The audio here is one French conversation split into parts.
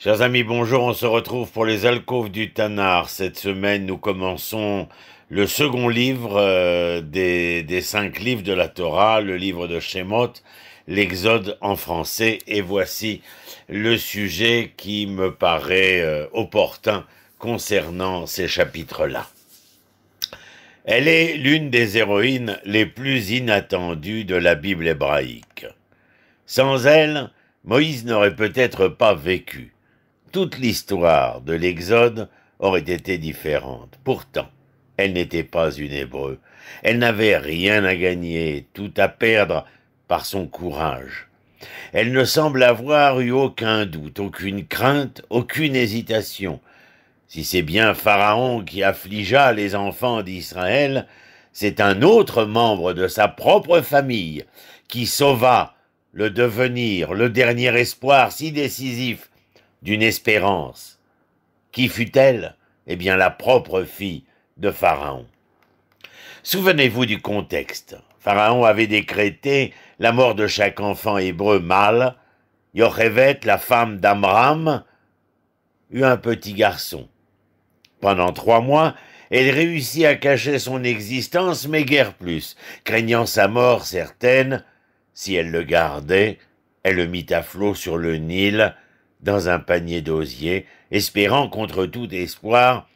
Chers amis, bonjour, on se retrouve pour les alcôves du Tanar. Cette semaine, nous commençons le second livre euh, des, cinq livres de la Torah, le livre de Shemot, l'Exode en français. Et voici le sujet qui me paraît euh, opportun concernant ces chapitres-là. Elle est l'une des héroïnes les plus inattendues de la Bible hébraïque. Sans elle, Moïse n'aurait peut-être pas vécu toute l'histoire de l'Exode aurait été différente. Pourtant, elle n'était pas une hébreu. Elle n'avait rien à gagner, tout à perdre par son courage. Elle ne semble avoir eu aucun doute, aucune crainte, aucune hésitation. Si c'est bien Pharaon qui affligea les enfants d'Israël, c'est un autre membre de sa propre famille qui sauva le devenir, le dernier espoir si décisif d'une espérance. Qui fut-elle Eh bien la propre fille de Pharaon. Souvenez-vous du contexte. Pharaon avait décrété la mort de chaque enfant hébreu mâle. Yochevet, la femme d'Amram, eut un petit garçon. Pendant trois mois, elle réussit à cacher son existence, mais guère plus, craignant sa mort certaine. Si elle le gardait, elle le mit à flot sur le Nil, dans un panier d'osier, espérant contre tout espoir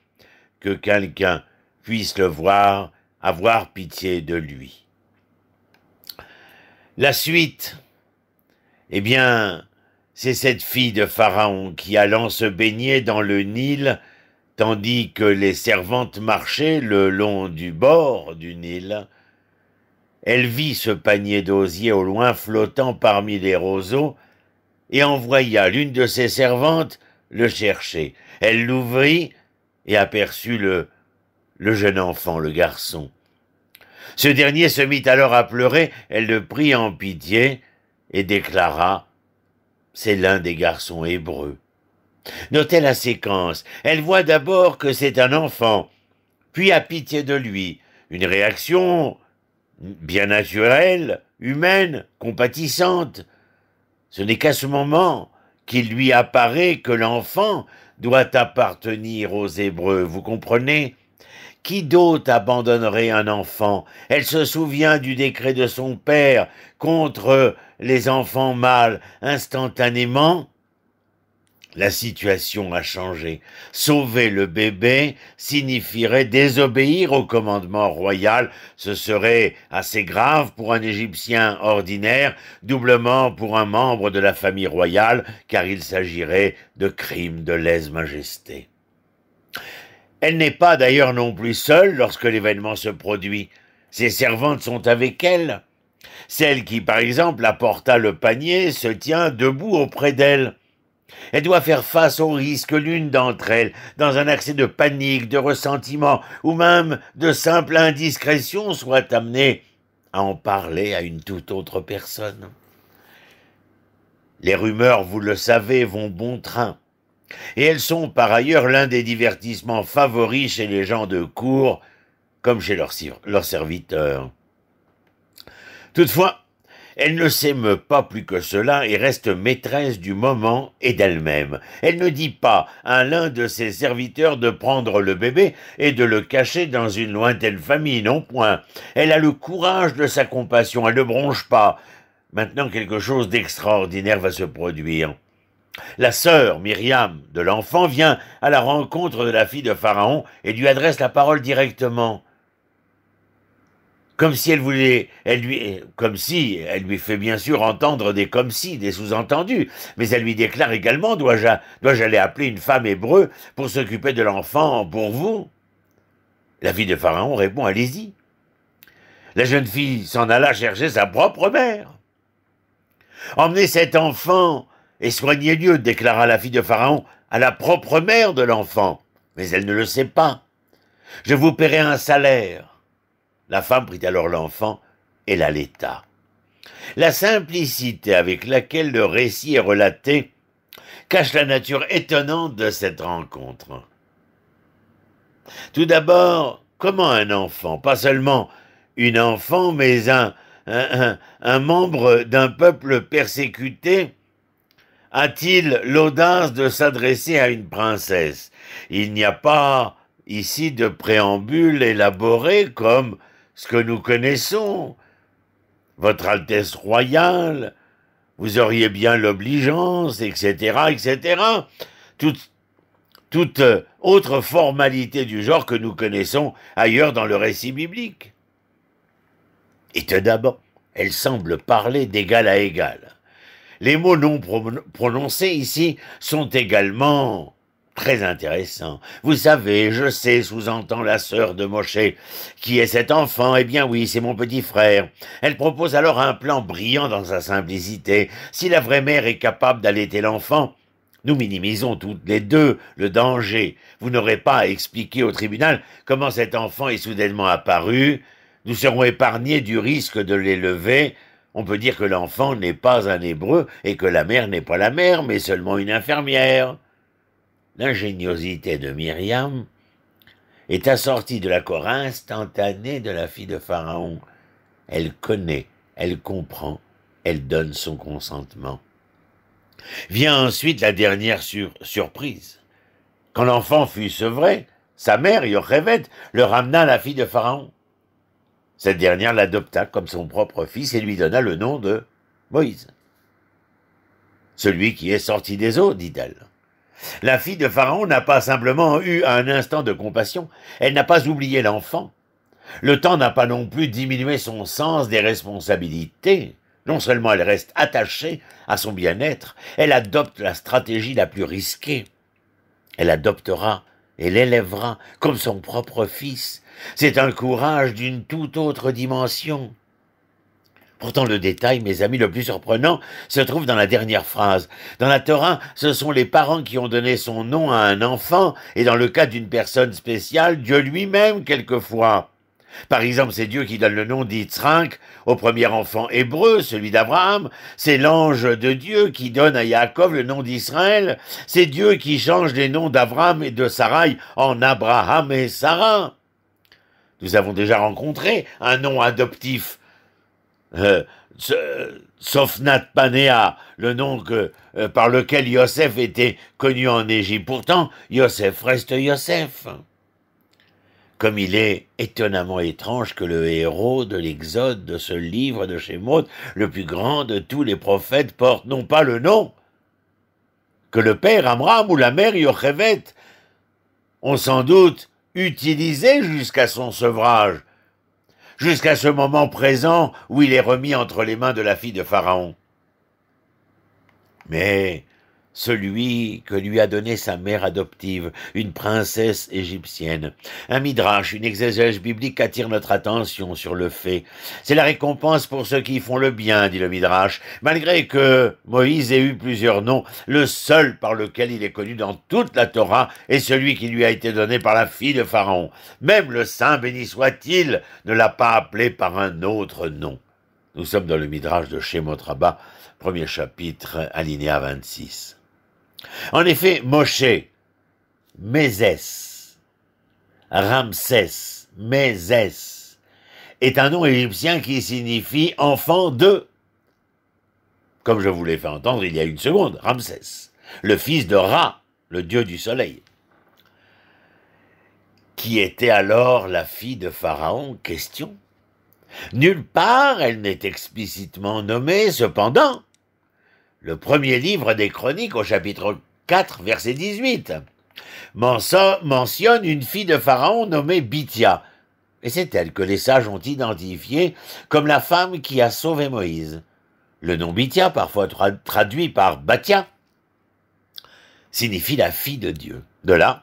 que quelqu'un puisse le voir, avoir pitié de lui. La suite, eh bien, c'est cette fille de Pharaon qui, allant se baigner dans le Nil, tandis que les servantes marchaient le long du bord du Nil, elle vit ce panier d'osier au loin flottant parmi les roseaux, et envoya l'une de ses servantes le chercher. Elle l'ouvrit et aperçut le, jeune enfant, le garçon. Ce dernier se mit alors à pleurer, elle le prit en pitié et déclara C'est l'un des garçons hébreux. Notez la séquence. Elle voit d'abord que c'est un enfant, puis a pitié de lui. Une réaction bien naturelle, humaine, compatissante. Ce n'est qu'à ce moment qu'il lui apparaît que l'enfant doit appartenir aux Hébreux, vous comprenez Qui d'autre abandonnerait un enfant Elle se souvient du décret de son père contre les enfants mâles instantanément la situation a changé. Sauver le bébé signifierait désobéir au commandement royal. Ce serait assez grave pour un Égyptien ordinaire, doublement pour un membre de la famille royale, car il s'agirait de crimes de lèse-majesté. Elle n'est pas d'ailleurs non plus seule lorsque l'événement se produit. Ses servantes sont avec elle. Celle qui, par exemple, apporta le panier se tient debout auprès d'elle. Elle doit faire face au risque que l'une d'entre elles, dans un accès de panique, de ressentiment ou même de simple indiscrétion, soit amenée à en parler à une toute autre personne. Les rumeurs, vous le savez, vont bon train. Et elles sont par ailleurs l'un des divertissements favoris chez les gens de cour, comme chez leurs serviteurs. Toutefois, elle ne s'émeut pas plus que cela et reste maîtresse du moment et d'elle-même. Elle ne dit pas à l'un de ses serviteurs de prendre le bébé et de le cacher dans une lointaine famille, non point. Elle a le courage de sa compassion, elle ne bronche pas. Maintenant quelque chose d'extraordinaire va se produire. La sœur Myriam de l'enfant vient à la rencontre de la fille de Pharaon et lui adresse la parole directement comme si elle voulait, elle lui, comme si, elle lui fait bien sûr entendre des comme si, des sous-entendus, mais elle lui déclare également, dois-je, dois-je aller appeler une femme hébreu pour s'occuper de l'enfant pour vous? La fille de Pharaon répond, allez-y. La jeune fille s'en alla chercher sa propre mère. Emmenez cet enfant et soignez-le, déclara la fille de Pharaon à la propre mère de l'enfant. Mais elle ne le sait pas. Je vous paierai un salaire. La femme prit alors l'enfant et l'allaita. La simplicité avec laquelle le récit est relaté cache la nature étonnante de cette rencontre. Tout d'abord, comment un enfant, pas seulement une enfant, mais un, un membre d'un peuple persécuté, a-t-il l'audace de s'adresser à une princesse Il n'y a pas ici de préambule élaboré comme ce que nous connaissons. Votre Altesse royale, vous auriez bien l'obligeance, etc., etc. Toute, toute euh, autre formalité du genre que nous connaissons ailleurs dans le récit biblique. Et tout d'abord, elle semble parler d'égal à égal. Les mots non prononcés ici sont également très intéressant. Vous savez, je sais, sous-entend la sœur de Moshe. Qui est cet enfant Eh bien oui, c'est mon petit frère. Elle propose alors un plan brillant dans sa simplicité. Si la vraie mère est capable d'allaiter l'enfant, nous minimisons toutes les deux le danger. Vous n'aurez pas à expliquer au tribunal comment cet enfant est soudainement apparu. Nous serons épargnés du risque de l'élever on peut dire que l'enfant n'est pas un hébreu et que la mère n'est pas la mère, mais seulement une infirmière l'ingéniosité de Myriam est assortie de l'accord instantané de la fille de Pharaon. Elle connaît, elle comprend, elle donne son consentement. Vient ensuite la dernière surprise. Quand l'enfant fut sevré, sa mère, Yochévet le ramena à la fille de Pharaon. Cette dernière l'adopta comme son propre fils et lui donna le nom de Moïse. Celui qui est sorti des eaux, dit-elle. La fille de Pharaon n'a pas simplement eu un instant de compassion, elle n'a pas oublié l'enfant. Le temps n'a pas non plus diminué son sens des responsabilités. Non seulement elle reste attachée à son bien-être, elle adopte la stratégie la plus risquée. Elle adoptera et l'élèvera comme son propre fils. C'est un courage d'une toute autre dimension. Pourtant, le détail, mes amis, le plus surprenant, se trouve dans la dernière phrase. Dans la Torah, ce sont les parents qui ont donné son nom à un enfant, et dans le cas d'une personne spéciale, Dieu lui-même, quelquefois. Par exemple, c'est Dieu qui donne le nom d'Yitzhak au premier enfant hébreu, celui d'Abraham. C'est l'ange de Dieu qui donne à Yaakov le nom d'Israël. C'est Dieu qui change les noms d'Abraham et de Sarai en Abraham et Sarah. Nous avons déjà rencontré un nom adoptif euh, Sophnat Panea, le nom euh, par lequel Yosef était connu en Égypte. Pourtant, Yosef reste Yosef. Comme il est étonnamment étrange que le héros de l'Exode de ce livre de Shemot, le plus grand de tous les prophètes, porte non pas le nom que le père Amram ou la mère Yochevet ont sans doute utilisé jusqu'à son sevrage, jusqu'à ce moment présent où il est remis entre les mains de la fille de Pharaon. Mais celui que lui a donné sa mère adoptive, une princesse égyptienne. Un midrash, une exégèse biblique attire notre attention sur le fait. C'est la récompense pour ceux qui font le bien, dit le midrash, malgré que Moïse ait eu plusieurs noms, le seul par lequel il est connu dans toute la Torah est celui qui lui a été donné par la fille de Pharaon. Même le saint béni soit-il ne l'a pas appelé par un autre nom. Nous sommes dans le midrash de Shemot Rabba, premier chapitre, alinéa 26. En effet, Moshe, Mézès, Ramsès, Mézès, est un nom égyptien qui signifie enfant de, comme je vous l'ai fait entendre il y a une seconde, Ramsès, le fils de Ra, le dieu du soleil, qui était alors la fille de Pharaon question. Nulle part elle n'est explicitement nommée, cependant, le premier livre des Chroniques au chapitre 4, verset 18, mentionne une fille de Pharaon nommée Bithia, et c'est elle que les sages ont identifiée comme la femme qui a sauvé Moïse. Le nom Bithia, parfois traduit par Batia, signifie la fille de Dieu. De là,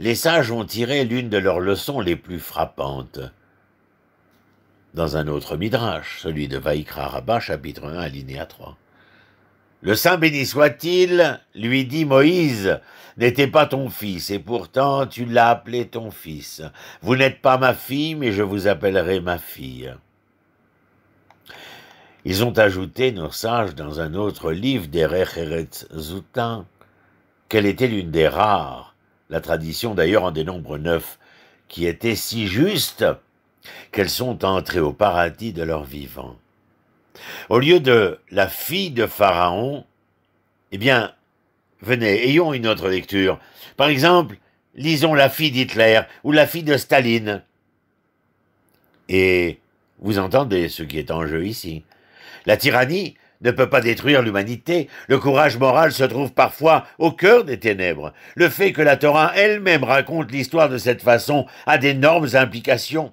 les sages ont tiré l'une de leurs leçons les plus frappantes. Dans un autre midrash, celui de Vaïkra Rabba, chapitre 1, alinéa 3. Le Saint béni soit-il, lui dit Moïse, n'était pas ton fils, et pourtant tu l'as appelé ton fils. Vous n'êtes pas ma fille, mais je vous appellerai ma fille. Ils ont ajouté, nos sages, dans un autre livre des Recheretz Zoutin, qu'elle était l'une des rares, la tradition d'ailleurs en dénombre neuf, qui était si juste qu'elles sont entrées au paradis de leurs vivants. Au lieu de la fille de Pharaon, eh bien, venez, ayons une autre lecture. Par exemple, lisons la fille d'Hitler ou la fille de Staline. Et vous entendez ce qui est en jeu ici. La tyrannie ne peut pas détruire l'humanité, le courage moral se trouve parfois au cœur des ténèbres. Le fait que la Torah elle-même raconte l'histoire de cette façon a d'énormes implications.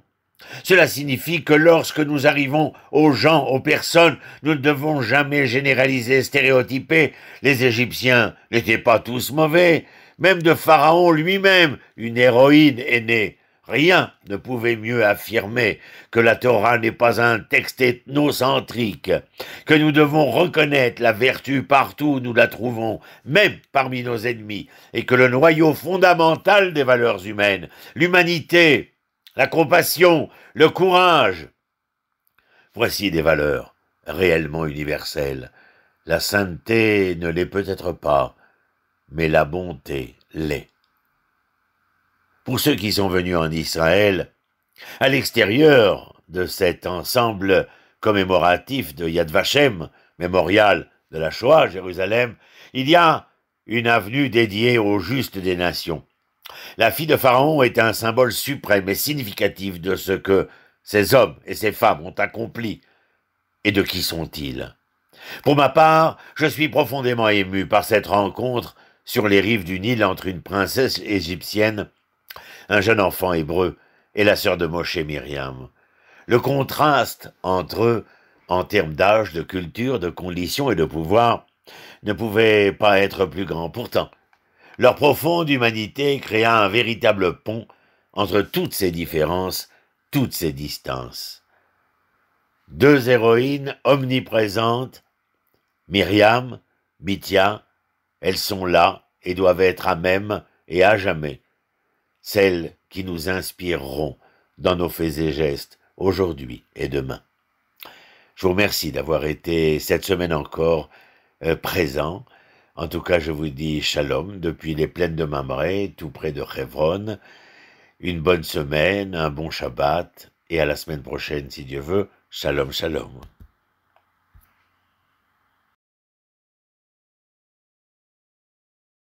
Cela signifie que lorsque nous arrivons aux gens, aux personnes, nous ne devons jamais généraliser, stéréotyper. Les Égyptiens n'étaient pas tous mauvais. Même de Pharaon lui-même, une héroïne est née. Rien ne pouvait mieux affirmer que la Torah n'est pas un texte ethnocentrique, que nous devons reconnaître la vertu partout où nous la trouvons, même parmi nos ennemis, et que le noyau fondamental des valeurs humaines, l'humanité, la compassion, le courage. Voici des valeurs réellement universelles. La sainteté ne l'est peut-être pas, mais la bonté l'est. Pour ceux qui sont venus en Israël, à l'extérieur de cet ensemble commémoratif de Yad Vashem, mémorial de la Shoah à Jérusalem, il y a une avenue dédiée aux justes des nations. La fille de Pharaon est un symbole suprême et significatif de ce que ces hommes et ces femmes ont accompli. Et de qui sont-ils Pour ma part, je suis profondément ému par cette rencontre sur les rives du Nil entre une princesse égyptienne, un jeune enfant hébreu et la sœur de Moshe Myriam. Le contraste entre eux, en termes d'âge, de culture, de conditions et de pouvoir, ne pouvait pas être plus grand. Pourtant, leur profonde humanité créa un véritable pont entre toutes ces différences, toutes ces distances. Deux héroïnes omniprésentes, Myriam, Mithia, elles sont là et doivent être à même et à jamais celles qui nous inspireront dans nos faits et gestes aujourd'hui et demain. Je vous remercie d'avoir été cette semaine encore euh, présent. En tout cas, je vous dis shalom depuis les plaines de Mamré, tout près de Hebron. Une bonne semaine, un bon Shabbat, et à la semaine prochaine si Dieu veut. Shalom, shalom.